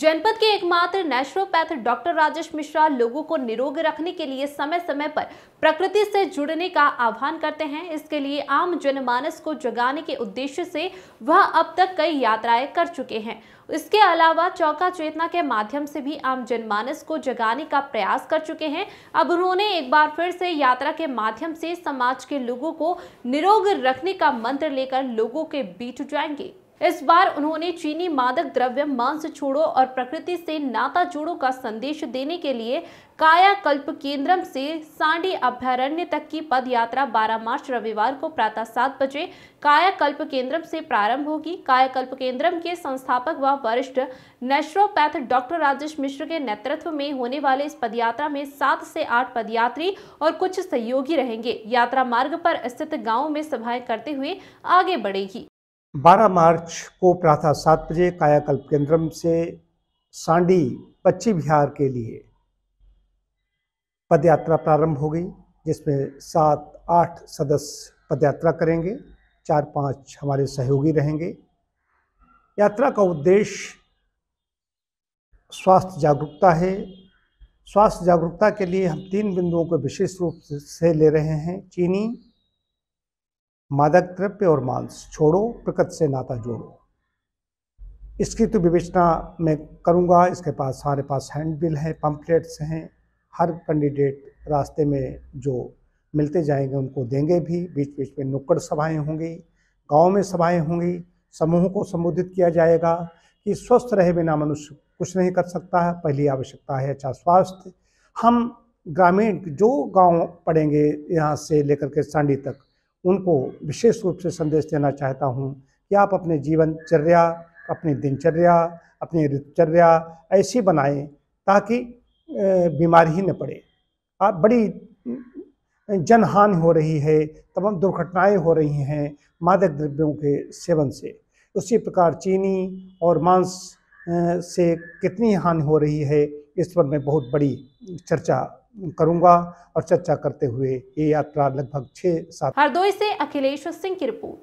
जनपद के एकमात्र नेचुरोपैथ डॉक्टर राजेश मिश्रा लोगों को निरोग रखने के लिए समय समय पर प्रकृति से जुड़ने का आह्वान करते हैं इसके लिए आम जनमानस को जगाने के उद्देश्य से वह अब तक कई यात्राएं कर चुके हैं इसके अलावा चौका चेतना के माध्यम से भी आम जनमानस को जगाने का प्रयास कर चुके हैं अब उन्होंने एक बार फिर से यात्रा के माध्यम से समाज के लोगों को निरोग रखने का मंत्र लेकर लोगों के बीच जाएंगे इस बार उन्होंने चीनी मादक द्रव्य मांस छोड़ो और प्रकृति से नाता जोड़ो का संदेश देने के लिए कायाकल्प केंद्रम से सांडी अभ्यारण्य तक की पद यात्रा 12 मार्च रविवार को प्रातः सात बजे कायाकल्प केंद्रम से प्रारंभ होगी कायाकल्प केंद्रम के संस्थापक व वरिष्ठ नेचुरोपैथ डॉक्टर राजेश मिश्र के नेतृत्व में होने वाले इस पदयात्रा में सात से आठ पदयात्री और कुछ सहयोगी रहेंगे यात्रा मार्ग पर स्थित गाँव में सभाएं करते हुए आगे बढ़ेगी 12 मार्च को प्रातः सात बजे कायाकल्प केंद्रम से सांडी पच्ची बिहार के लिए पदयात्रा प्रारंभ हो गई जिसमें सात आठ सदस्य पदयात्रा करेंगे चार पांच हमारे सहयोगी रहेंगे यात्रा का उद्देश्य स्वास्थ्य जागरूकता है स्वास्थ्य जागरूकता के लिए हम तीन बिंदुओं को विशेष रूप से ले रहे हैं चीनी मादक द्रव्य और मांस छोड़ो प्रकृत से नाता जोड़ो इसकी तो विवेचना मैं करूँगा इसके पास हमारे पास हैंडबिल है पम्पलेट्स हैं हर कैंडिडेट रास्ते में जो मिलते जाएंगे उनको देंगे भी बीच बीच में नुक्कड़ सभाएं होंगी गांव में सभाएं होंगी समूह को संबोधित किया जाएगा कि स्वस्थ रहे बिना मनुष्य कुछ नहीं कर सकता है पहली आवश्यकता है अच्छा स्वास्थ्य हम ग्रामीण जो गांव पड़ेंगे यहाँ से लेकर के सांडी तक उनको विशेष रूप से संदेश देना चाहता हूँ कि आप अपने जीवनचर्या अपनी दिनचर्या अपनी ऋतुचर्या ऐसी बनाएं ताकि बीमारी ही न पड़े आप बड़ी जनहानि हो रही है तमाम दुर्घटनाएं हो रही हैं मादक द्रव्यों के सेवन से उसी प्रकार चीनी और मांस से कितनी हानि हो रही है इस पर मैं बहुत बड़ी चर्चा करूंगा और चर्चा करते हुए ये यात्रा लगभग छह सात हरदोई से अखिलेश सिंह की रिपोर्ट